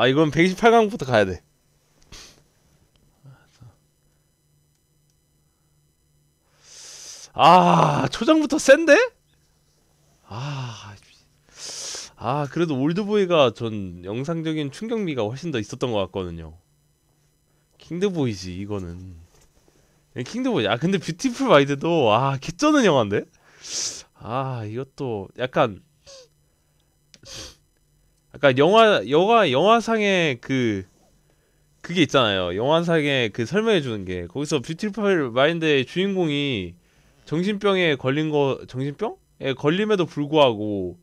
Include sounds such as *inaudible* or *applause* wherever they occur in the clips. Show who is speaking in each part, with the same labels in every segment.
Speaker 1: 아 이건 128강부터 가야 돼. 아 초장부터 센데? 아, 아 그래도 올드보이가 전 영상적인 충격미가 훨씬 더 있었던 것 같거든요. 킹드보이지 이거는. 예, 킹드보이. 아 근데 뷰티풀 마이드도 아 개쩌는 영화인데? 아 이것도 약간 아까 영화 영화 영화상의 그 그게 있잖아요. 영화상에 그 설명해 주는 게 거기서 뷰티풀 마인드의 주인공이 정신병에 걸린 거 정신병에 걸림에도 불구하고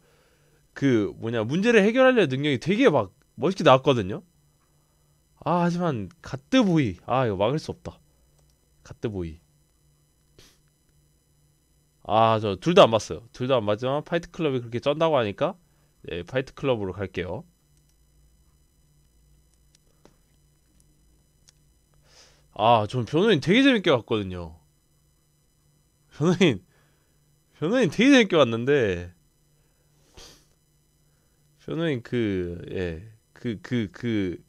Speaker 1: 그 뭐냐 문제를 해결하려 는 능력이 되게 막 멋있게 나왔거든요. 아 하지만 가뜨보이 아 이거 막을 수 없다. 가뜨보이 아 저 둘 다 안 봤어요. 둘 다안 봤지만 파이트 클럽이 그렇게 쩐다고 하니까 네, 파이트 클럽으로 갈게요. 아, 전 변호인 되게 재밌게 봤거든요. 변호인 변호인 되게 재밌게 봤는데 변호인 그 예. 그 그 그 그,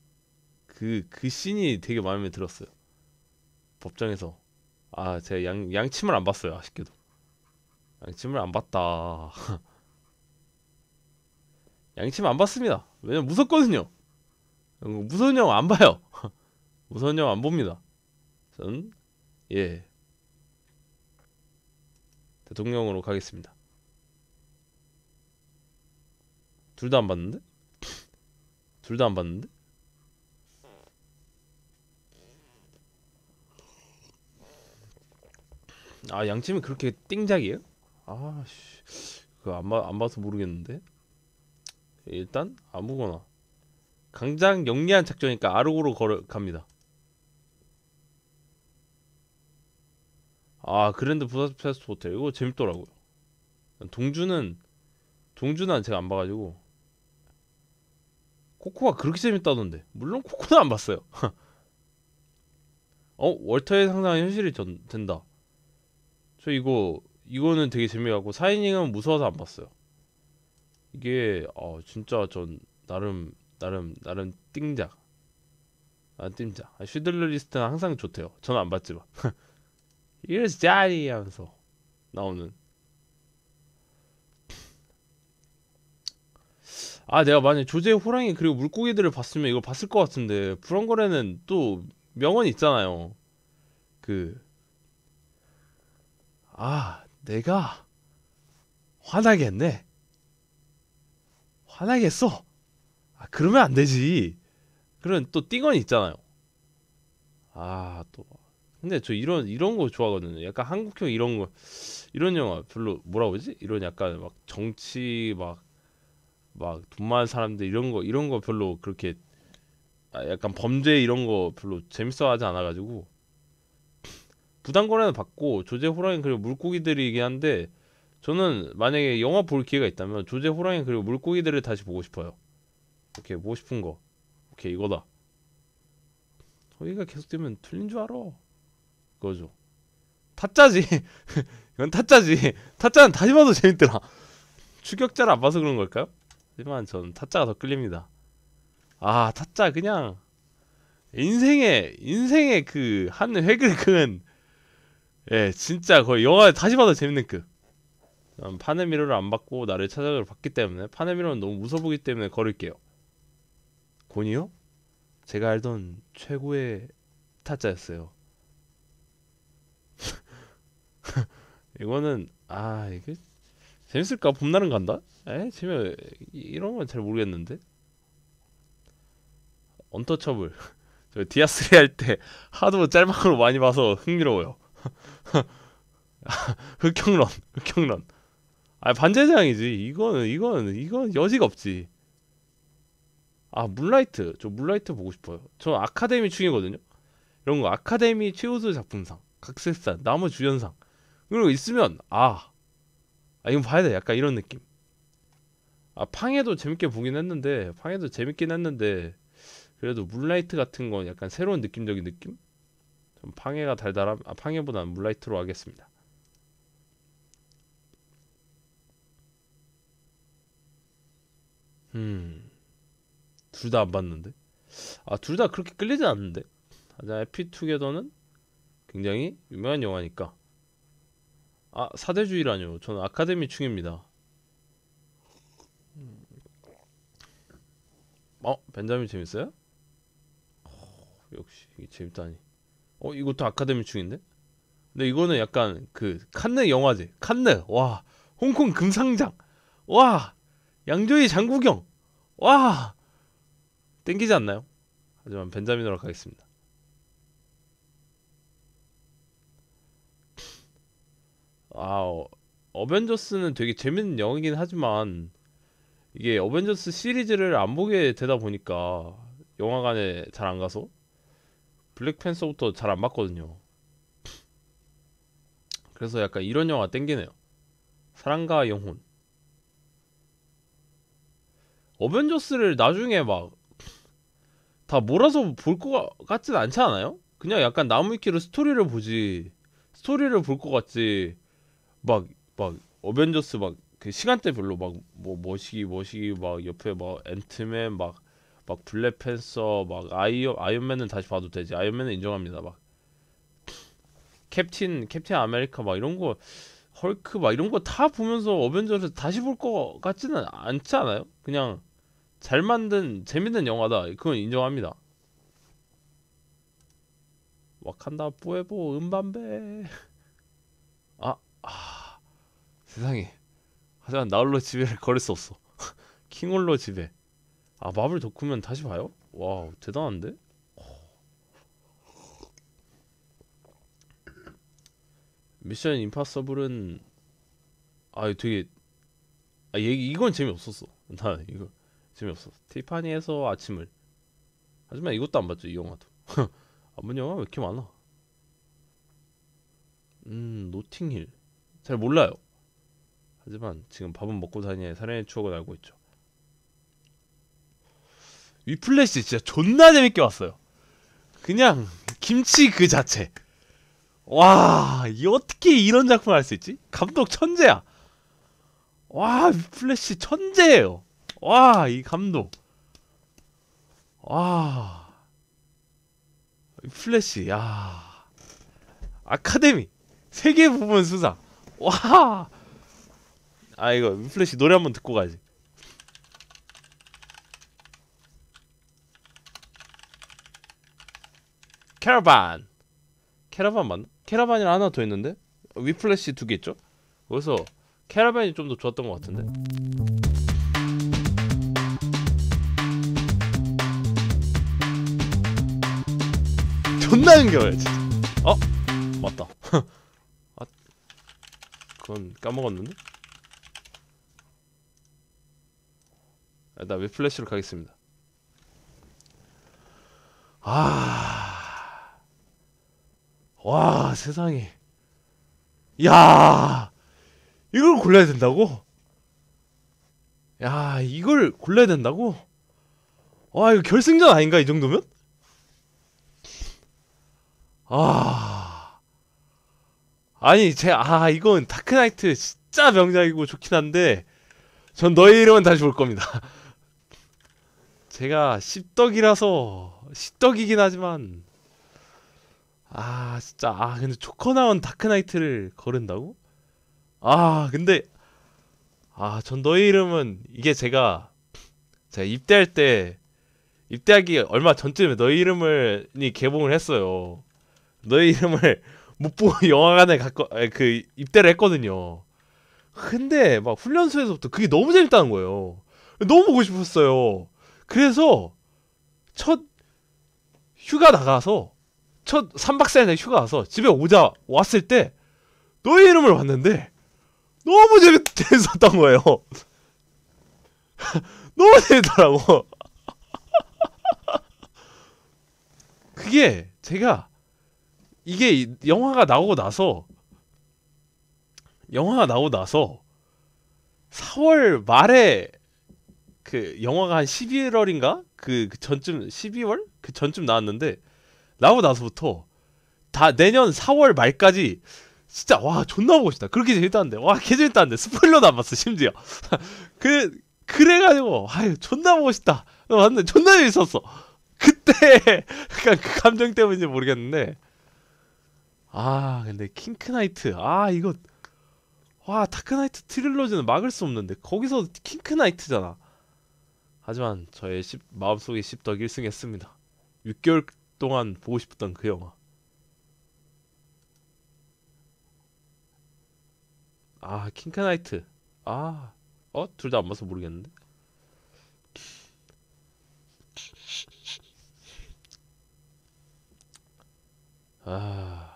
Speaker 1: 그, 그 씬이 되게 마음에 들었어요. 법정에서 아, 제가 양 양침을 안 봤어요, 아쉽게도. 양침을 안 봤다. *laughs* 양심 치안 봤습니다 왜냐면 무섭거든요 무서운 영화 안 봐요 *laughs* 무서운 영화 안 봅니다 전예 대통령으로 가겠습니다 둘 다 안 봤는데? *laughs* 둘 다 안 봤는데? 아 양치면 그렇게 띵작이에요? 아씨 그거 안, 안 봐서 모르겠는데 일단 아무거나 강장 영리한 작전이니까 아르고로 걸어 갑니다 아 그랜드 부다페스트 호텔 이거 재밌더라고요 동주는 동주는 제가 안 봐가지고 코코가 그렇게 재밌다던데 물론 코코는 안 봤어요 *laughs* 어? 월터의 상상은 현실이 전, 된다 저 이거 이거는 되게 재미가고 사이닝은 무서워서 안 봤어요 이게 어 진짜 전 나름 나름 나름 띵작 아 띵작 아, 슈들러 리스트는 항상 좋대요 저는 안 봤지만 이래서 *laughs* 짜리 하면서 나오는 아 내가 만약 에 조제 호랑이 그리고 물고기들을 봤으면 이걸 봤을 것 같은데 불런거래는또 명언이 있잖아요 그 아 내가 화나겠네 화나겠어. 아, 그러면 안 되지. 그런 또 띵언 있잖아요. 아, 또 근데 저 이런 이런 거 좋아하거든요. 약간 한국형 이런 거 이런 영화 별로 뭐라 고 그러지? 이런 약간 막 정치 막 막 돈 많은 사람들 이런 거 이런 거 별로 그렇게 아, 약간 범죄 이런 거 별로 재밌어하지 않아가지고 부담거래는 받고 조제 호랑이 그리고 물고기들이긴 한데 저는 만약에 영화 볼 기회가 있다면 조제 호랑이 그리고 물고기들을 다시 보고 싶어요. 오케이 보고 싶은 거. 오케이 이거다. 소리가 계속 되면 틀린 줄 알아. 그거죠. 타짜지. *laughs* 이건 타짜지. 타짜는 다시 봐도 재밌더라. 추격자를 안 봐서 그런 걸까요? 하지만 저는 타짜가 더 끌립니다. 아 타짜 그냥 인생의 인생의 그 한 획을 그은 예 진짜 거의 영화 다시 봐도 재밌는 그. 파네미로를 음, 안 받고 나를 찾아서 받기 때문에 파네미로는 너무 무서보기 때문에 걸을게요. 곤이요? 제가 알던 최고의 타짜였어요. *laughs* 이거는 아 이게 재밌을까? 봄날은 간다? 에? 재미 이런 건 잘 모르겠는데. 언터처블. *laughs* 저 디아스리 할때 하도 짤막으로 많이 봐서 흥미로워요. *laughs* 흑형런, 흑형런. 아 반제장이지 이거는 이거는 이건 여지가 없지 아 물라이트 저 물라이트 보고 싶어요 저 아카데미 충이거든요 이런 거 아카데미 최우수 작품상 각색상 나무 주연상 그리고 있으면 아, 아 이건 봐야 돼 약간 이런 느낌 아 팡에도 재밌게 보긴 했는데 팡에도 재밌긴 했는데 그래도 물라이트 같은 건 약간 새로운 느낌적인 느낌? 좀 팡에가 달달함 아 팡에보다는 물라이트로 하겠습니다 음. 둘 다 안 봤는데. 아, 둘 다 그렇게 끌리진 않는데. 하지피투게더는 아, 굉장히 유명한 영화니까. 아, 사대주의라뇨. 저는 아카데미 충입니다. 어, 벤자민 재밌어요? 어, 역시 이게 재밌다니. 어, 이것도 아카데미 충인데? 근데 이거는 약간 그 칸네 영화제. 칸네. 와, 홍콩 금상장. 와, 양조희 장구경 와 땡기지 않나요? 하지만 벤자민으로 가겠습니다 아 어벤져스는 되게 재밌는 영화이긴 하지만 이게 어벤져스 시리즈를 안 보게 되다 보니까 영화관에 잘 안 가서 블랙팬서부터 잘 안 봤거든요 그래서 약간 이런 영화 땡기네요 사랑과 영혼 어벤져스를 나중에 막 다 몰아서 볼것 같진 않지 않아요? 그냥 약간 나무위키로 스토리를 보지 스토리를 볼것 같지 막 막 어벤져스 막 그 시간대 별로 막뭐 머시기 머시기 막 옆에 막 앤트맨 막 막 블랙팬서 막 아이언 아이언맨은 다시 봐도 되지 아이언맨은 인정합니다 막 캡틴 캡틴 아메리카 막 이런 거 헐크 막 이런 거 다 보면서 어벤져스 다시 볼것 같지는 않지 않아요? 그냥 잘 만든 재밌는 영화다 그건 인정합니다 와칸다 뿌에보 음반배 아, 아 세상에 하지만 나홀로 지배를 걸을 수 없어 *laughs* 킹홀로 지배 아 마블 덕후면 다시 봐요? 와우 대단한데? 미션 임파서블은 아 되게 아 얘기 이건 재미없었어 나 이거 재미없어 티파니에서 아침을 하지만 이것도 안 봤죠 이 영화도 아 *laughs* 안본 영화 왜 이렇게 많아 음 노팅힐 잘 몰라요 하지만 지금 밥은 먹고 다니에 사랑의 추억을 알고 있죠 위플래시 진짜 존나 재밌게 봤어요 그냥 김치 그 자체 와, 이 어떻게 이런 작품을 할 수 있지? 감독 천재야. 와, 위 플래시 천재예요. 와, 이 감독. 와. 플래시, 야. 아카데미. 세계 부분 수상. 와. 아, 이거 플래시 노래 한번 듣고 가야지. 캐러반. 캐러반 맞나? 캐러반이랑 하나 더 있는데? 위플래시 두 개 있죠? 그래서 캐러반이 좀 더 좋았던 것 같은데? 존나 연결해 진짜 어? 맞다 *laughs* 아, 그건 까먹었는데? 일단 아, 웹플래시로 가겠습니다 아... 와 세상에 야 이걸 골라야 된다고? 야 이걸 골라야 된다고? 와 이거 결승전 아닌가 이 정도면? 아 아니 제아 이건 다크나이트 진짜 명작이고 좋긴 한데 전 너의 이름은 다시 볼 겁니다. *laughs* 제가 십덕이라서 십덕이긴 하지만 아 진짜 아 근데 조커 나온 다크나이트를 거른다고? 아 근데 아전 너의 이름은 이게 제가 제가 입대할 때 입대하기 얼마 전쯤에 너의 이름을이 개봉을 했어요. 너의 이름을 *laughs* 못 보고 영화관에 갔고 아, 그 입대를 했거든요. 근데 막 훈련소에서부터 그게 너무 재밌다는 거예요. 너무 보고 싶었어요. 그래서 첫 휴가 나가서 첫 3박 4일날 휴가 와서 집에 오자 왔을 때 너의 이름을 봤는데 너무 재밌었던 거예요. *laughs* 너무 재밌더라고. *laughs* 그게 제가 이게 영화가 나오고 나서 영화가 나오고 나서 4월 말에 그 영화가 한 11월인가 그, 그 전쯤 12월 그 전쯤 나왔는데 나오고 나서부터 다 내년 4월 말까지 진짜 와 존나 보고 싶다 그렇게 재밌다는데 와 개재밌다는데 스포일러도 안 봤어 심지어 *laughs* 그 그래가지고 아유 존나 보고 싶다 맞는데 어, 존나 재밌었어 그때 *laughs* 약간 그 감정 때문인지 모르겠는데 아 근데 킹크나이트 아 이거 와 다크나이트 트릴로즈는 막을 수 없는데 거기서 킹크나이트잖아 하지만 저의 10, 마음속에 10덕 1승했습니다 6개월 동안 보고 싶었던 그 영화 아 킹크나이트 아 어? 둘 다 안 봐서 모르겠는데 아...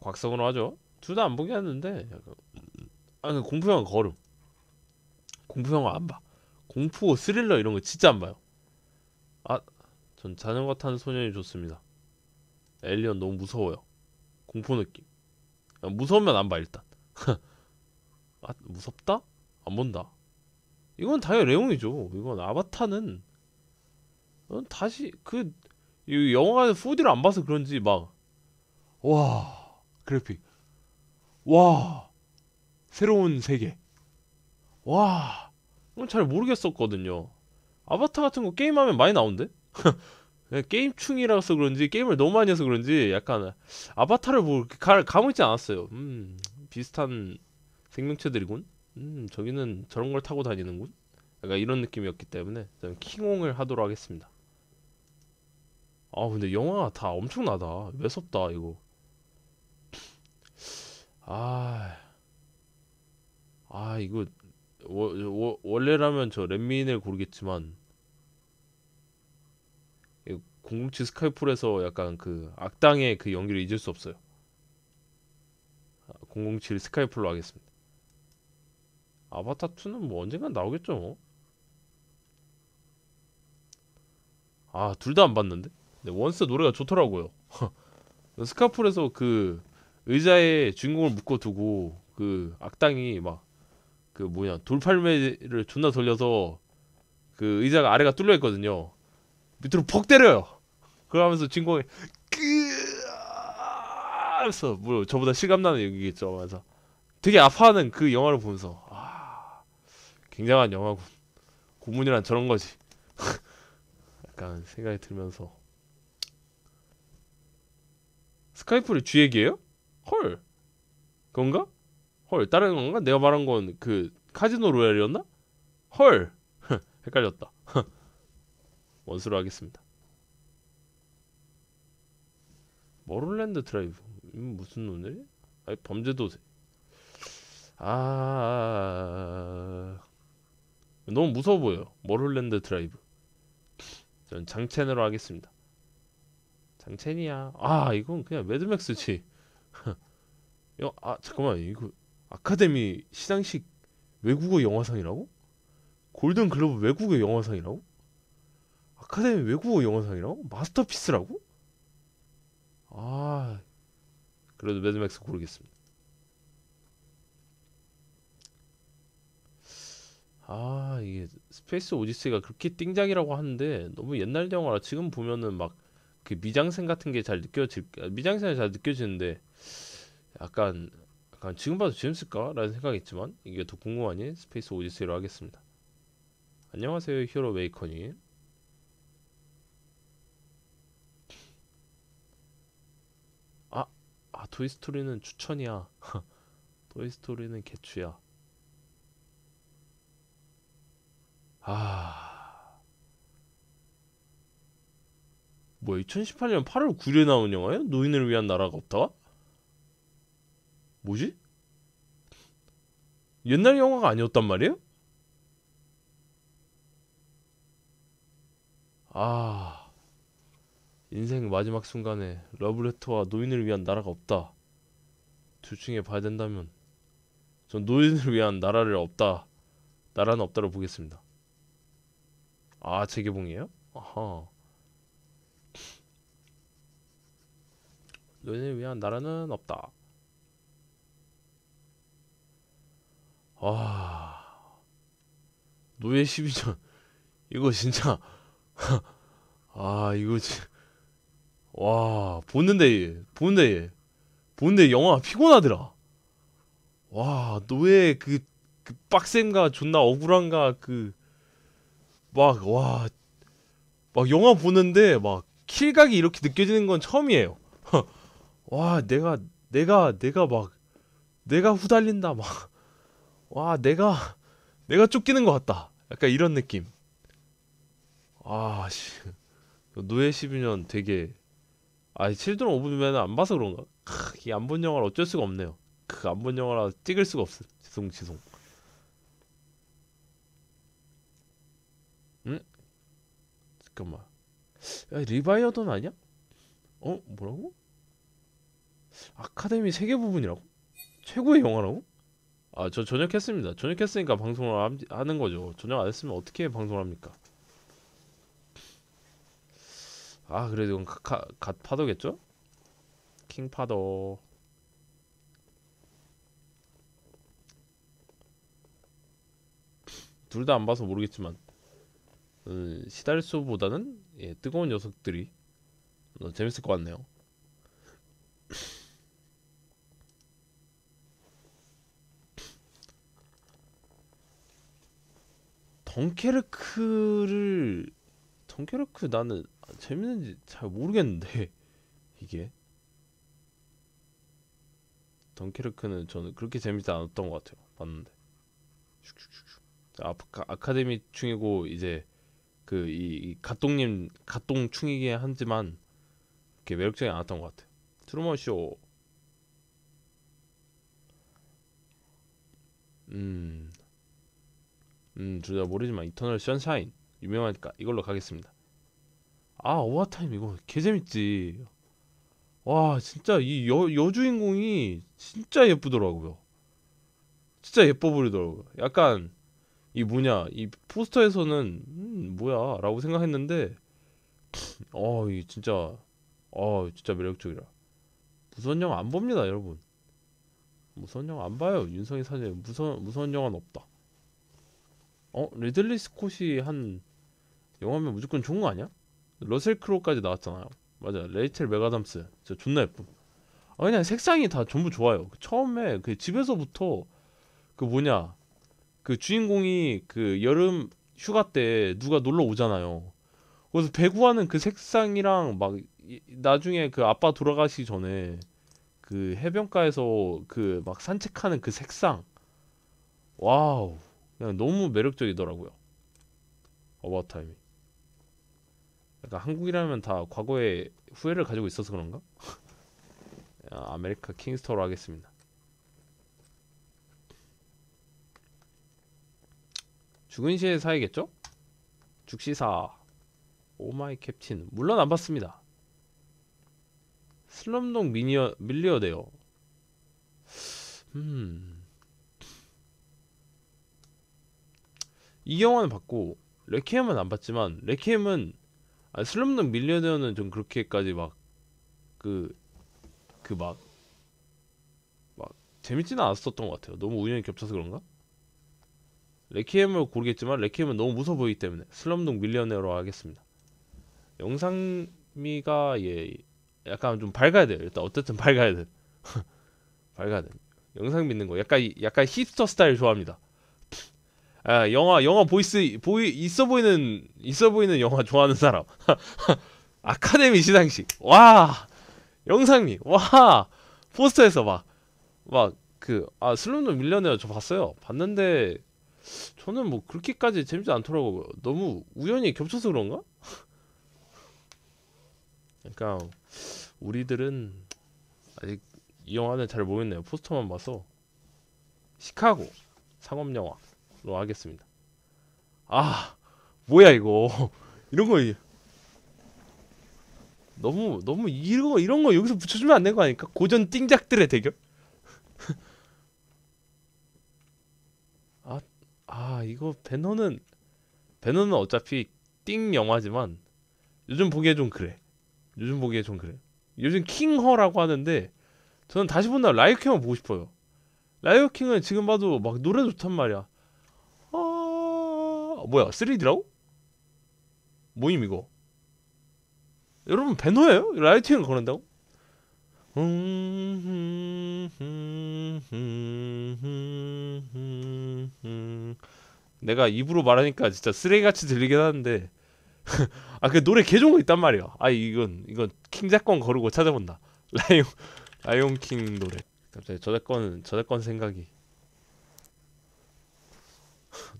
Speaker 1: 곽성으로 하죠. 둘 다 안 보게 했는데 약간 아니 공포영화 걸음 공포영화 안 봐. 공포 스릴러 이런 거 진짜 안 봐요. 아, 전 자전거 타는 소년이 좋습니다. 엘리언 너무 무서워요. 공포 느낌. 아, 무서우면 안 봐 일단. *laughs* 아 무섭다? 안 본다. 이건 당연히 레옹이죠. 이건 아바타는 다시 그 영화관 4D를 안 봐서 그런지 막 와 그래픽 와 새로운 세계 와 이건 잘 모르겠었거든요 아바타 같은 거 게임하면 많이 나온대 *laughs* 네, 게임충이라서 그런지 게임을 너무 많이 해서 그런지 약간 아바타를 보고 뭐 감흥있지 않았어요 음 비슷한 생명체들이군 음 저기는 저런 걸 타고 다니는군 약간 이런 느낌이었기 때문에 저는 킹옹을 하도록 하겠습니다 아 근데 영화 다 엄청나다 매섭다 이거 아, 아 이거 워, 워, 원래라면 저 렛미인을 고르겠지만 공공치 스카이폴에서 약간 그 악당의 그 연기를 잊을 수 없어요 007스카이폴로 아, 하겠습니다 아바타2는 뭐 언젠간 나오겠죠 뭐 아둘 다 안 봤는데 근 원스 노래가 좋더라고요. *laughs* 스카풀에서 그 의자에 주인공을 묶어두고 그 악당이 막 그 뭐냐 돌팔매를 존나 돌려서 그 의자가 아래가 뚫려 있거든요. 밑으로 퍽 때려요. 그러면서 주인공이 그래서 뭐 저보다 실감나는 얘기겠죠. 그래서 되게 아파하는 그 영화를 보면서 아 굉장한 영화군. 고문이란 저런 거지. *laughs* 약간 생각이 들면서 스카이풀이 쥐 얘기예요? 헐. 그건가? 헐. 다른 건가? 내가 말한 건 그 카지노 로얄이었나? 헐. *laughs* 헷갈렸다. *laughs* 원수로 하겠습니다. 머롤랜드 드라이브. 무슨 오늘이? 아니 범죄도세. 아 너무 무서워 보여. 머롤랜드 드라이브. 전 장첸으로 하겠습니다. 장첸이야 아 이건 그냥 매드맥스지 이거 *laughs* 아 잠깐만 이거 아카데미 시상식 외국어 영화상이라고? 골든글로브 외국어 영화상이라고? 아카데미 외국어 영화상이라고? 마스터피스라고? 아 그래도 매드맥스 고르겠습니다 아 이게 스페이스 오디세이가 그렇게 띵작이라고 하는데 너무 옛날 영화라 지금 보면은 막그 미장센 같은 게 잘 느껴질 아, 미장센이 잘 느껴지는데 약간 약간 지금 봐도 재밌을까라는 생각이있지만 이게 더 궁금하니 스페이스 오디세이로 하겠습니다. 안녕하세요 히어로 메이커님. 아, 아 토이스토리는 추천이야. *laughs* 토이스토리는 개추야. 아. 뭐야 2018년 8월 9일에 나온 영화예요? 노인을 위한 나라가 없다? 뭐지? 옛날 영화가 아니었단 말이에요? 아 인생 마지막 순간에 러브레터와 노인을 위한 나라가 없다 둘 중에 봐야 된다면 전 노인을 위한 나라를 없다 나라는 없다로 보겠습니다 아 재개봉이에요? 아하 너희를 위한 나라는 없다. 와 노예 12년 *laughs* 이거 진짜 *laughs* 아 이거 진짜 와 보는데 보는데 보는데 영화 피곤하더라 와 노예 그, 그빡셈가 존나 억울한가 그 막 와막 막 영화 보는데 막 킬각이 이렇게 느껴지는 건 처음이에요 와 내가 내가 내가 막 내가 후달린다 막 와 내가 내가 쫓기는 것 같다 약간 이런 느낌 아씨 노예 12년 되게 아 7등 5분이면안 봐서 그런가 이안본 영화를 어쩔 수가 없네요 그 안 본 영화라 찍을 수가 없어 지송 지송 응? 잠깐만 야, 리바이어돈 아니야? 어? 뭐라고? 아카데미 세계 부분이라고? 최고의 영화라고? 아저 저녁 했습니다. 저녁 했으니까 방송을 함- 하는 거죠. 저녁 안 했으면 어떻게 방송을 합니까? 아 그래도 이건 갓 파더겠죠? 킹 파더. 둘 다 안 봐서 모르겠지만 음, 시달수보다는 예, 뜨거운 녀석들이 어, 재밌을 것 같네요. 덩케르크를 덩케르크 나는 재밌는지 잘 모르겠는데 *laughs* 이게 덩케르크는 저는 그렇게 재밌지 않았던 것 같아요 봤는데 아카, 아, 아카데미 충이고 이제 그이 갓동님 갓동충이긴 하지만 그렇게 매력적이 않았던 것 같아요 트루먼 쇼 음, 음, 둘 다 모르지만 이터널 션샤인 유명하니까 이걸로 가겠습니다. 아, 오버타임 이거 개재밌지. 와, 진짜 이 여, 여주인공이 진짜 예쁘더라고요. 진짜 예뻐 보이더라고요. 약간 이 뭐냐, 이 포스터에서는 음, 뭐야라고 생각했는데 어, 이 진짜 어, 진짜 매력적이라. 무선 영화 안 봅니다, 여러분. 무선 영화 안 봐요. 윤성이 사실 무선무선 영화는 없다. 어? 리들리 스콧이 한 영화면 무조건 좋은 거 아니야? 러셀 크로까지 나왔잖아요 맞아 레이첼 메가담스 진짜 존나 예쁨 아 그냥 색상이 다 전부 좋아요 그 처음에 그 집에서부터 그 뭐냐 그 주인공이 그 여름 휴가 때 누가 놀러 오잖아요 그래서 배구하는 그 색상이랑 막 나중에 그 아빠 돌아가시기 전에 그 해변가에서 그 막 산책하는 그 색상 와우 그냥 너무 매력적이더라고요. 어바타임이 약간 한국이라면 다 과거에 후회를 가지고 있어서 그런가? 아, *laughs* 아메리카 킹스터로 하겠습니다. 죽은 시에 사야겠죠? 죽시사 오마이 oh 캡틴 물론 안 봤습니다. 슬럼독 미니어 밀리어데요. 음. 이 영화는 봤고 레퀴엠은 안 봤지만 레퀴엠은 아, 슬럼독 밀리어네어는 좀 그렇게까지 막 그 그 막막 그, 그 재밌지는 않았었던 것 같아요. 너무 우연히 겹쳐서 그런가? 레퀴엠을 고르겠지만 레퀴엠은 너무 무서워 보이기 때문에 슬럼독 밀리어네어로 하겠습니다. 영상미가 예 약간 좀 밝아야 돼요. 일단 어쨌든 *laughs* 밝아야 돼. 밝아야 돼. 영상 믿는 거. 약간 약간 히스터 스타일 좋아합니다. 아, 영화 영화 보이스 보이 있어 보이는 있어 보이는 영화 좋아하는 사람 *laughs* 아카데미 시상식 와 영상미 와 포스터에서 막 막 그 아 슬럼도 밀려네요 저 봤어요 봤는데 저는 뭐 그렇게까지 재밌지 않더라고요 너무 우연히 겹쳐서 그런가 *laughs* 그러니까 우리들은 아직 이 영화는 잘 모르겠네요 포스터만 봐서 시카고 상업 영화 로 하겠습니다 아 뭐야 이거 *laughs* 이런 거 너무 너무 이런 거 이런 거 여기서 붙여주면 안된거 아닐까? 고전 띵작들의 대결? *laughs* 아, 아 이거 배너는 배너는 어차피 띵 영화지만 요즘 보기에 좀 그래. 요즘 보기에 좀 그래. 요즘 킹허라고 하는데 저는 다시 본다 라이오킹을 보고 싶어요. 라이오킹은 지금 봐도 막 노래 좋단 말이야. 어, 뭐야 3D라고? 모임 이거 여러분 배너예요? 라이팅을 거는다고? 내가 입으로 말하니까 진짜 쓰레기같이 들리긴 하는데 *laughs* 아 그 노래 계정은 있단 말이야 아 이건 이건 킹작권 거르고 찾아본다 라이온 라이온 킹 노래 갑자기 저작권 저작권 생각이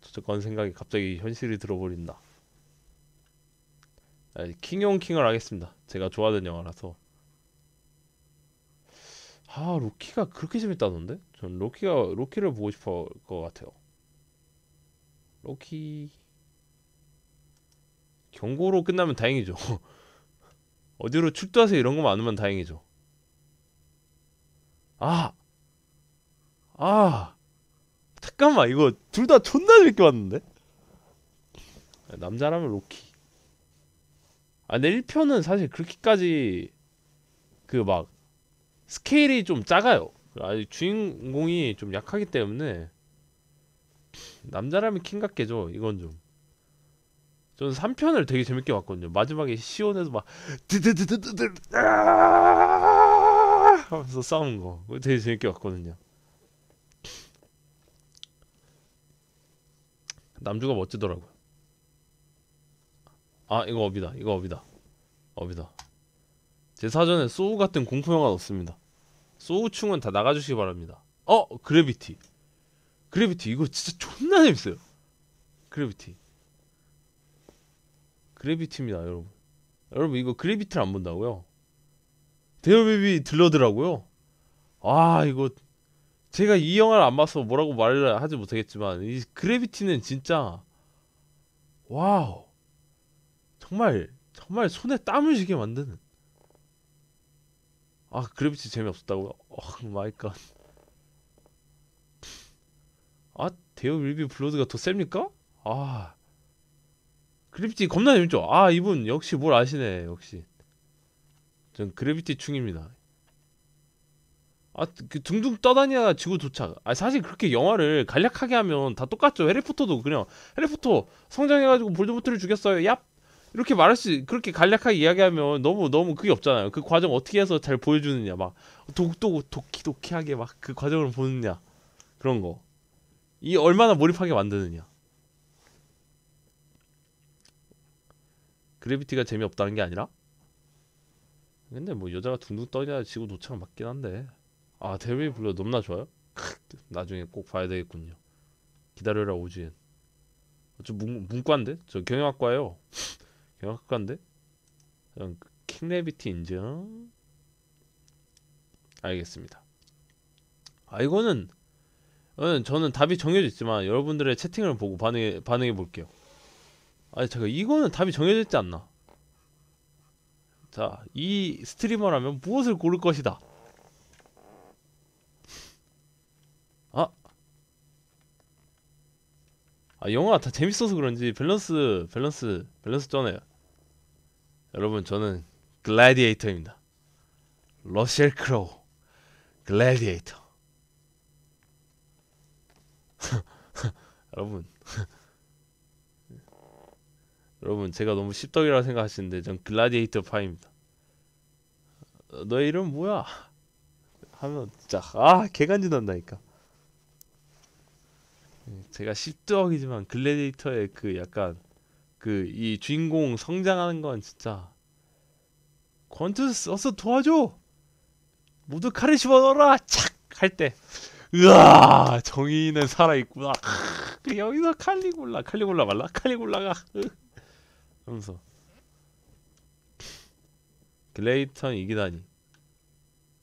Speaker 1: 저건 생각이 갑자기 현실이 들어버린다. 아, 킹용킹을 하겠습니다. 제가 좋아하는 영화라서. 아 로키가 그렇게 재밌다던데? 전 로키가 로키를 보고 싶어것 같아요. 로키 경고로 끝나면 다행이죠. *laughs* 어디로 출두하세요 이런 거많으면 다행이죠. 아! 아! 잠깐만 이거 둘 다 존나 재밌게 봤는데? 아, 남자라면 로키 아 근데 1편은 사실 그렇게까지 그 막 스케일이 좀 작아요 아직 주인공이 좀 약하기 때문에 남자라면 킹 같겠죠 이건 좀 저는 3편을 되게 재밌게 봤거든요 마지막에 시온에서 막 드드드드드드 아! 하면서 싸우는 거 되게 재밌게 봤거든요 남주가 멋지더라고요 아 이거 업이다 이거 업이다 업이다 제 사전에 소우 같은 공포영화 없습니다 소우충은 다 나가주시기 바랍니다 어! 그래비티 그래비티 이거 진짜 존나 재밌어요 그래비티 그래비티입니다 여러분 여러분 이거 그래비티를 안 본다고요? 대어베비 들러더라고요 아 이거 제가 이 영화를 안 봐서 뭐라고 말을 하지 못하겠지만 이 그래비티는 진짜 와우 정말 정말 손에 땀을 쥐게 만드는 아 그래비티 재미없었다고요? 어 마이 갓. 아 데오 밀비 블러드가 더 셉니까? 아 그래비티 겁나 재밌죠? 아 이분 역시 뭘 아시네 역시 전 그래비티 충입니다 아, 그 둥둥 떠다니가 지구 도착. 아, 사실 그렇게 영화를 간략하게 하면 다 똑같죠. 해리포터도 그냥 해리포터 성장해가지고 볼드모트를 죽였어요. 야 이렇게 말할 수 그렇게 간략하게 이야기하면 너무 너무 그게 없잖아요. 그 과정 어떻게 해서 잘 보여주느냐 막 독도 도키도키하게 막 그 과정을 보느냐 그런 거. 이 얼마나 몰입하게 만드느냐. 그래비티가 재미없다는 게 아니라 근데 뭐 여자가 둥둥 떠냐 지구 도착 맞긴 한데 아 데빌 블루 무나 좋아요? *laughs* 나중에 꼭 봐야 되겠군요. 기다려라 오지엔저 아, 문, 문과인데? 저 경영학과예요. *laughs* 경영학과인데? 킹레비티 인증. 알겠습니다. 아 이거는 저는 답이 정해져 있지만 여러분들의 채팅을 보고 반응해 반응해 볼게요. 아니 잠깐 이거는 답이 정해져 있지 않나? 자, 이 스트리머라면 무엇을 고를 것이다? 아 영화 다 재밌어서 그런지 밸런스 밸런스 밸런스 쩌네요 여러분 저는 글라디에이터입니다 러셀 크로우 글라디에이터 *laughs* 여러분 *laughs* 여러분 제가 너무 십덕이라 고 생각하시는데 전 글라디에이터 파입니다 너의 이름 뭐야 하면 진짜 아 개간지 난다니까 음, 제가 십덕이지만 글래디이터의그 약간 그 이 주인공 성장하는 건 진짜 권투스 어서 도와줘 모두 칼을 집어넣어라 착 할 때
Speaker 2: 으아
Speaker 1: 정의는 살아있구나 크, 그 여기서 칼리굴라 칼리굴라 말라 칼리굴라가 하면서 글레이턴 이기다니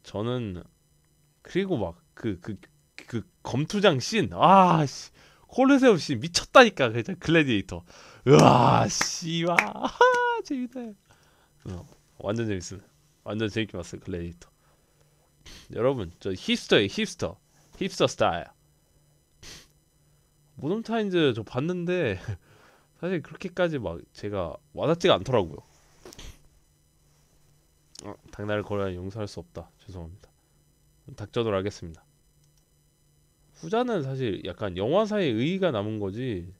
Speaker 1: 저는 그리고 막 그그 그, 그 검투장 씬. 아, 씨. 콜로세움 씬 미쳤다니까. 그 글래디에이터. 으아, 씨와. 아, 재밌다. 어, 완전 재밌음. 완전 재밌게 봤어요, 글래디에이터. 여러분, 저힙스터에 힙스터. 힙스터 스타일. 모던타임즈저 봤는데 *laughs* 사실 그렇게까지 막 제가 와닿지가 않더라고요. 어, 당나를 거래하 용서할 수 없다. 죄송합니다. 닥쳐도록 하겠습니다. 후자는 사실 약간 영화사의 의의가 남은 거지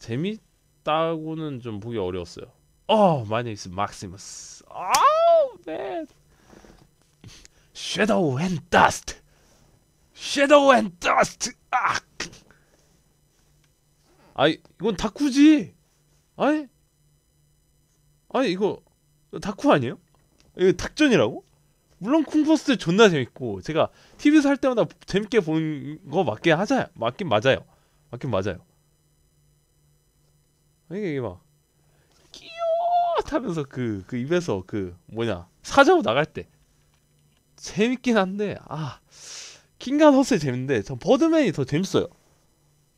Speaker 1: 재밌다고는 좀 보기 어려웠어요. Oh, my name is Maximus. Oh, man. Shadow and Dust. Shadow and Dust. 아, ah. 아이 이건 다쿠지. 아니, 아니 이거 다쿠 아니에요? 이거 탁전이라고? 물론 쿵푸스 존나 재밌고 제가 TV에서 할 때마다 재밌게 보는 거 맞긴 하자 맞긴 맞아요 맞긴 맞아요 이게 이게 막 끼요 하면서 그, 그 입에서 그 뭐냐 사자고 나갈 때 재밌긴 한데 아 킹간 허스 재밌는데 전 버드맨이 더 재밌어요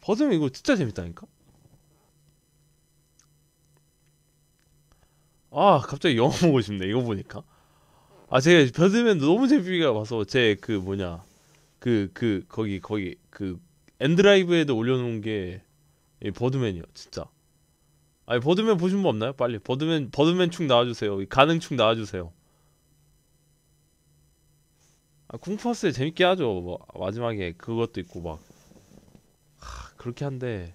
Speaker 1: 버드맨 이거 진짜 재밌다니까 아 갑자기 영어 보고 싶네 이거 보니까 아 제가 배드맨 너무 재미가 와서 제 그 뭐냐 그그 그 거기 거기 그 엔드라이브에도 올려놓은 게 이 버드맨이요 진짜 아니 버드맨 보신 분 없나요? 빨리 버드맨 버드맨 충 나와주세요 가능 충 나와주세요 아 쿵푸하스에 재밌게 하죠 뭐, 마지막에 그것도 있고 막 하, 그렇게 한데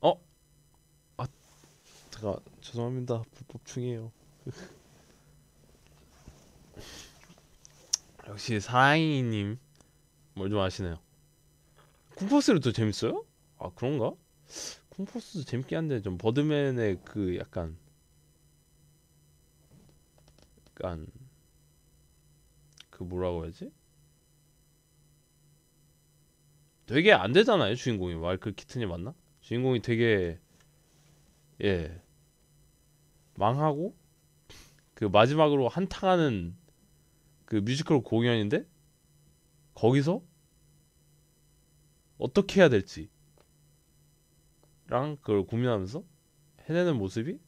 Speaker 1: 어? 아 제가 죄송합니다 불법충이에요 *laughs* 역시 사랑이님 뭘 좀아시나요 쿵포스는 또 재밌어요? 아 그런가? 쿵포스도 재밌긴 한데 좀 버드맨의 그 약간 약간 그 뭐라고 해야지? 되게 안 되잖아요 주인공이 마이클 키튼이 맞나? 주인공이 되게 예 망하고 그 마지막으로 한탕하는 그 뮤지컬 공연인데 거기서 어떻게 해야 될지랑 그걸 고민하면서 해내는 모습이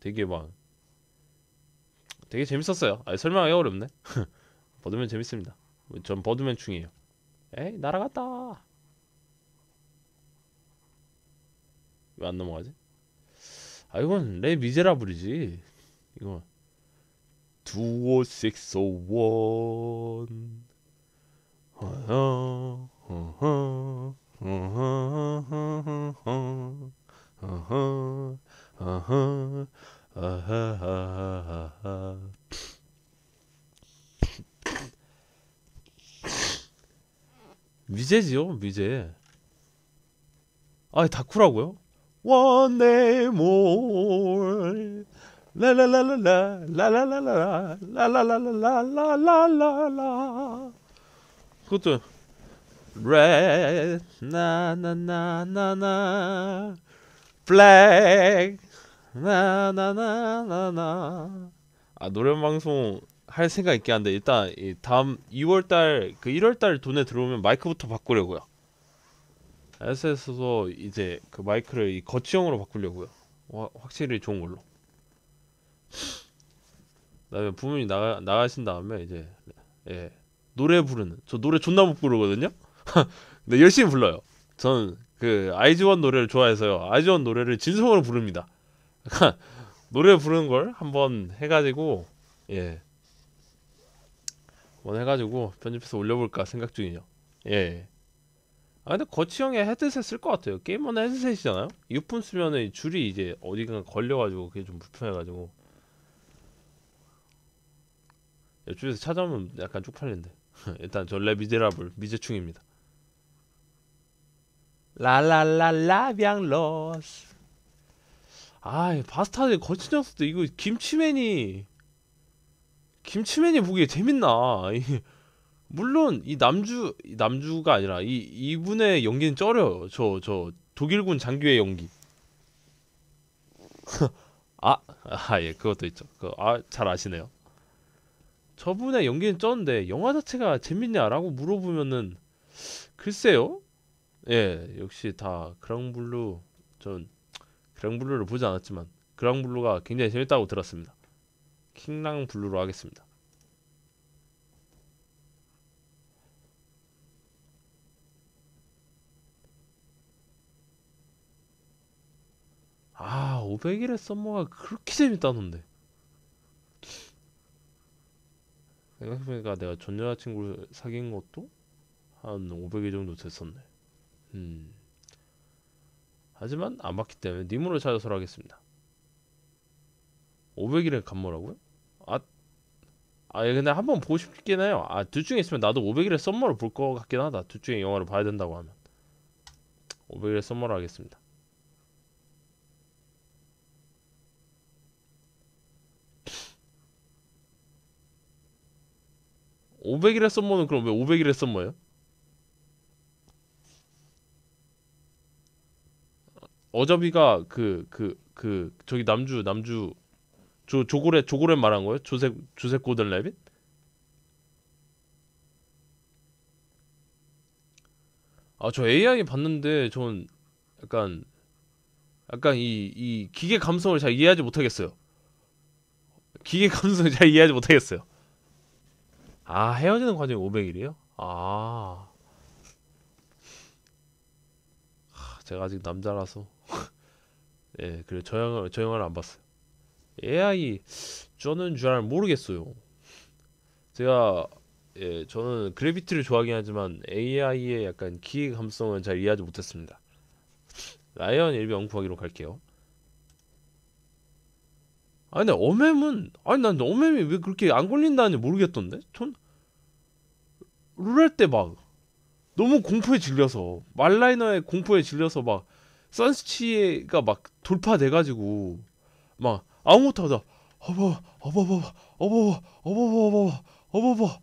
Speaker 1: 되게 막 되게 재밌었어요. 아, 설명하기 어렵네. *laughs* 버드맨 재밌습니다. 전 버드맨 중이에요 에이 날아갔다. 왜 안 넘어가지? 아 이건 레 미제라블이지. 이거 2 5 6 0 미제지요 미제 아 다쿠라고요? 원데몰 라라라라라 라라라라라 라라라라라라라라 그것도 red 나나나나나 black 나나나나나 아 노래 방송 할 생각 있긴 한데 일단 이 다음 2월달 그 1월달 돈에 들어오면 마이크부터 바꾸려고요 SS에서 이제 그 마이크를 이 거치형으로 바꾸려고요 와, 확실히 좋은 걸로 그다음에 부모님 나가 나가신 다음에 이제 예 노래 부르는 저 노래 존나 못 부르거든요. *laughs* 근데 열심히 불러요. 저는 그 아이즈원 노래를 좋아해서요. 아이즈원 노래를 진성으로 부릅니다. *laughs* 노래 부르는 걸 한번 해가지고 예 한번 해가지고 편집해서 올려볼까 생각 중이요. 예. 아 근데 거치 형이 헤드셋 쓸것 같아요. 게이머는 헤드셋이잖아요. 6분 쓰면은 줄이 이제 어디가 걸려가지고 그게 좀 불편해가지고. 옆집에서 찾아오면 약간 쪽팔린데 *laughs* 일단 저 레미제라블 미제충입니다 라라라라비앙 러스 아 바스타드 거친 녀석도 이거 김치맨이 김치맨이 보기에 재밌나 물론 이 남주 남주가 아니라 이 이분의 연기는 쩔어요 저 저 독일군 장교의 연기 아예 *laughs* 아, 아 예, 그것도 있죠 그아잘 아시네요 저분의 연기는 쩐데 영화 자체가 재밌냐라고 물어보면은 글쎄요. 예, 역시 다 그랑블루 전 그랑블루를 보지 않았지만 그랑블루가 굉장히 재밌다고 들었습니다. 킹랑블루로 하겠습니다. 아, 500일의 썸머가 그렇게 재밌다던데. 생각해보니까 내가 전 여자친구를 사귄 것도 한 500일 정도 됐었네. 음. 하지만 안맞기 때문에 님으로 찾아서라 하겠습니다. 500일에 간 뭐라고요? 아, 아 예, 근데 한번 보고 싶긴 해요. 아, 둘 중에 있으면 나도 500일에 썸머를 볼 것 같긴 하다. 둘 중에 영화를 봐야 된다고 하면. 500일에 썸머를 하겠습니다. 500일의 썸머는 그럼 왜 500일의 썸머예요? 어저비가 그그그 그, 그, 저기 남주 남주 조 조고래 조고래 말한 거예요? 조색 조셉 고든 레빗? 아 저 AI 봤는데 전 약간 약간 이 이 기계 감성을 잘 이해하지 못하겠어요. 기계 감성을 잘 이해하지 못하겠어요. 아 헤어지는 과정이 500일이에요? 아 제가 아직 남자라서 *laughs* 예 그래 저 영화 저 영화를 안 봤어요 AI 저는 잘 모르겠어요 제가 예 저는 그래비티를 좋아하긴 하지만 AI의 약간 기획 감성은 잘 이해하지 못했습니다 라이언 1비 병 구하기로 갈게요 아니 근데 어맴은 아니 난 어맴이 왜 그렇게 안 걸린다는지 모르겠던데 전 룰할 때 막 너무 공포에 질려서 말라이너의 공포에 질려서 막 선스치가 막 돌파돼가지고 막 아무것도 하다 어버 어버버버 어버버 어버버버버 어버버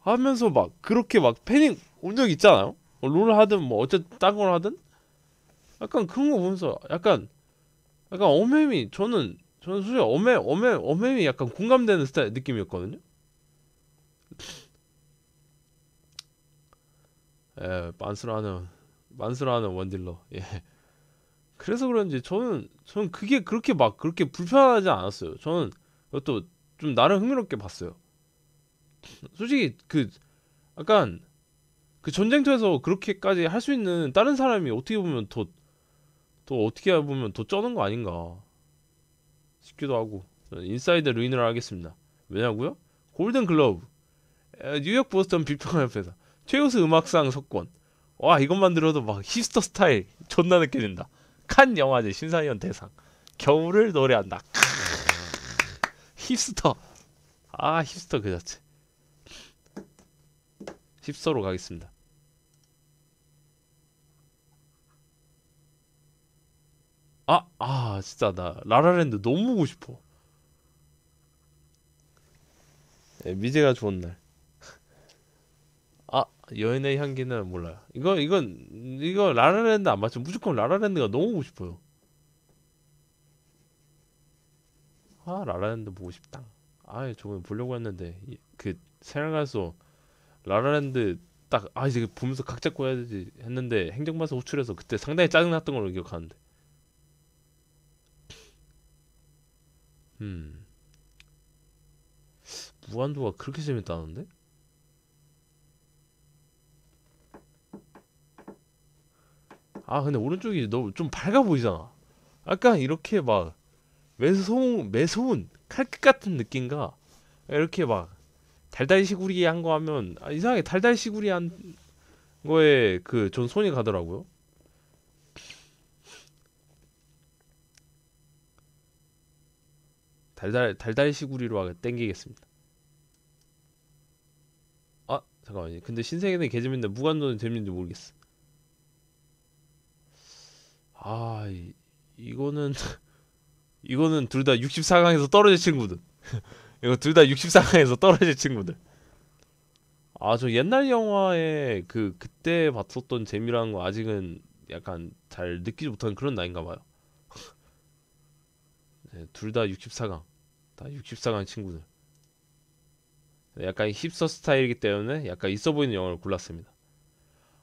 Speaker 1: 하면서 막 그렇게 막 패닉 온 적 있잖아요 뭐 롤 하든 뭐 어쨌든 딴걸 하든 약간 그런 거 보면서 약간 약간 어맴이 저는 저는 사실 어메 어메 어메이 약간 공감되는 스타일 느낌이었거든요. 예, 만수라는 만스라는 원딜러. 예. 그래서 그런지 저는 저는 그게 그렇게 막 그렇게 불편하지 않았어요. 저는 이것도 좀 나름 흥미롭게 봤어요. 솔직히 그 약간 그 전쟁터에서 그렇게까지 할 수 있는 다른 사람이 어떻게 보면 더 더 어떻게 보면 더 쩌는 거 아닌가. 싶기도 하고 인사이드 루인을 하겠습니다. 왜냐고요? 골든 글러브, 뉴욕 보스턴 빅뱅협회사 최우수 음악상 석권. 와 이것만 들어도 막히스터 스타일 존나 느껴진다. 칸 영화제 신사위원 대상. 겨울을 노래한다. 힙스터. 아 힙스터 그 자체. 힙서로 가겠습니다. 아, 아, 진짜 나 라라랜드 너무 보고 싶어. 예, 미제가 좋은 날. 아, 여인의 향기는 몰라요. 이거 이건 이거 라라랜드 안 맞죠? 무조건 라라랜드가 너무 보고 싶어요. 아, 라라랜드 보고 싶다. 아, 저번에 보려고 했는데 그 생활가수 라라랜드 딱 아 이제 보면서 각 잡고 해야 되지 했는데 행정반사 호출해서 그때 상당히 짜증났던 걸로 기억하는데. 음. 무한도가 그렇게 재밌다는데? 아 근데 오른쪽이 너무 좀 밝아 보이잖아 약간 이렇게 막 매소운 매소운 칼끝 같은 느낌과 이렇게 막 달달시구리 한 거 하면 아, 이상하게 달달시구리 한 거에 그 전 손이 가더라고요 달달 달달 시구리로 땡기겠습니다. 아 잠깐만요. 근데 신세계는 개재민데 무관도는 재밌는지 모르겠어. 아 이, 이거는 *laughs* 이거는 둘 다 64강에서 떨어질 친구들. *laughs* 이거 둘 다 64강에서 떨어질 친구들. 아 저 옛날 영화에 그 그때 봤었던 재미라는 거 아직은 약간 잘 느끼지 못하는 그런 나인가 봐요. *laughs* 네, 둘다 64강. 다 64강 친구들 약간 힙서 스타일이기 때문에 약간 있어 보이는 영화를 골랐습니다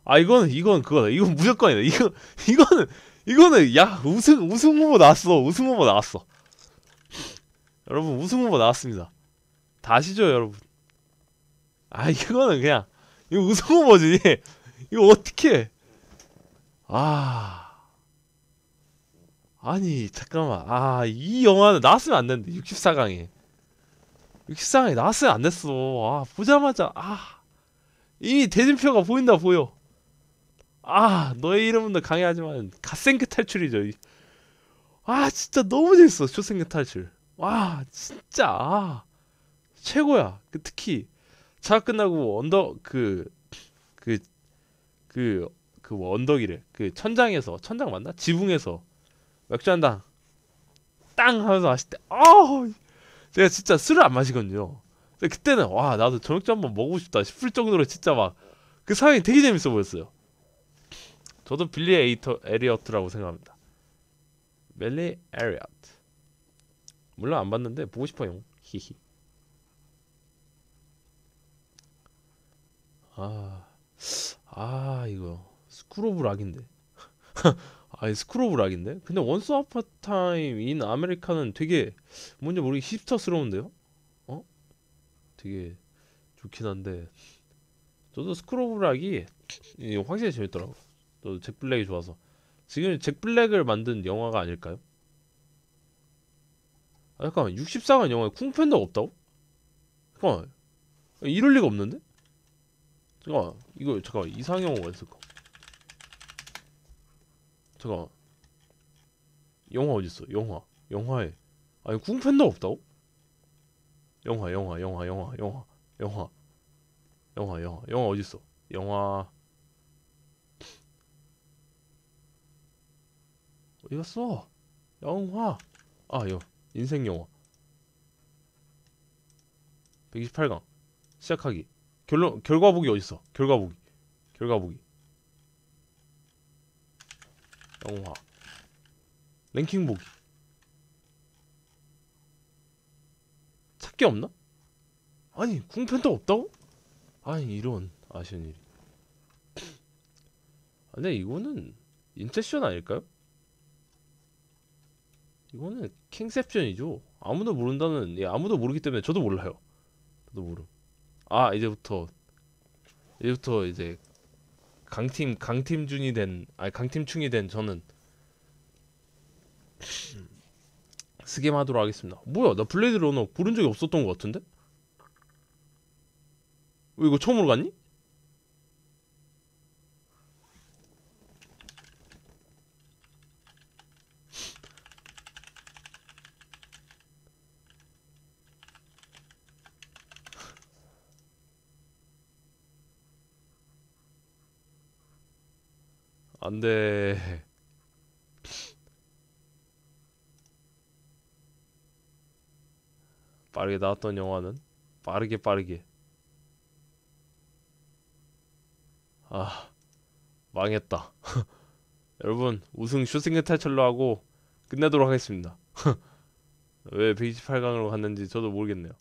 Speaker 1: 아 이건 이건 그거다 이건 무조건이다 이거 이거는 이거는 야 우승 우승 후보 나왔어 우승 후보 나왔어 여러분 우승 후보 나왔습니다 다시죠 여러분 아 이거는 그냥 이거 우승 후보지 *laughs* 이거 어떻게 아 아니 잠깐만 아 이 영화는 나왔으면 안 됐는데 64강에 64강에 나왔으면 안 됐어 아 보자마자 아 이미 대진표가 보인다 보여 아 너의 이름은 더 강해하지만 갓생크 탈출이죠 아 진짜 너무 재밌어 쇼생크 탈출 와 진짜 아 최고야 그, 특히 차 끝나고 언덕 그그 그그 그, 그, 그뭐 언덕이래 그, 그 천장에서 천장 맞나 지붕에서 맥주 한잔 땅 하면서 마실 때 아우 제가 진짜 술을 안 마시거든요 근데 그때는 와 나도 저녁주 한번 먹고 싶다 싶을 정도로 진짜 막 그 상황이 되게 재밌어 보였어요 저도 빌리 에이터, 에리어트라고 생각합니다 빌리 에리어트 물론 안 봤는데 보고 싶어요 히히 아, 아 이거 스크로브 락인데 *laughs* 아니 스크로브락인데? 근데 원스 아파 타임 인 아메리카는 되게 뭔지 모르게 힙스터스러운데요? 어? 되게 좋긴 한데 저도 스크로브락이 확실히 재밌더라고 저도 잭블랙이 좋아서 지금 잭블랙을 만든 영화가 아닐까요? 아잠깐 64관 영화에 쿵팬더 없다고? 잠깐 이럴 리가 없는데? 잠깐 이거 잠깐 이상형어가 있을까? 잠깐 영화 어딨어 영화 영화에 아니 궁팬더 없다고? 영화 영화 영화 영화 영화 영화 영화 영화 영화 어딨어 영화 어디 갔어 영화 아여 인생 영화 128강 시작하기 결론 결과 보기 어딨어 결과 보기 결과 보기 영화 랭킹 보기 찾기 없나? 아니 궁편도 없다고? 아니 이런 아쉬운 일 아, 근데 이거는 인셉션 아닐까요? 이거는 킹셉션이죠 아무도 모른다는 예, 아무도 모르기 때문에 저도 몰라요 저도 모르아 이제부터 이제부터 이제 강팀 강팀준이 된 아니 강팀충이 된 저는 스겜하도록 하겠습니다. 뭐야 나 블레이드 러너 부른 적이 없었던 것 같은데? 왜 이거 처음으로 갔니? 안돼 빠르게 나왔던 영화는 빠르게 빠르게 아 망했다 *laughs* 여러분 우승 슈생크 탈출로 하고 끝내도록 하겠습니다 *laughs* 왜 128강으로 갔는지 저도 모르겠네요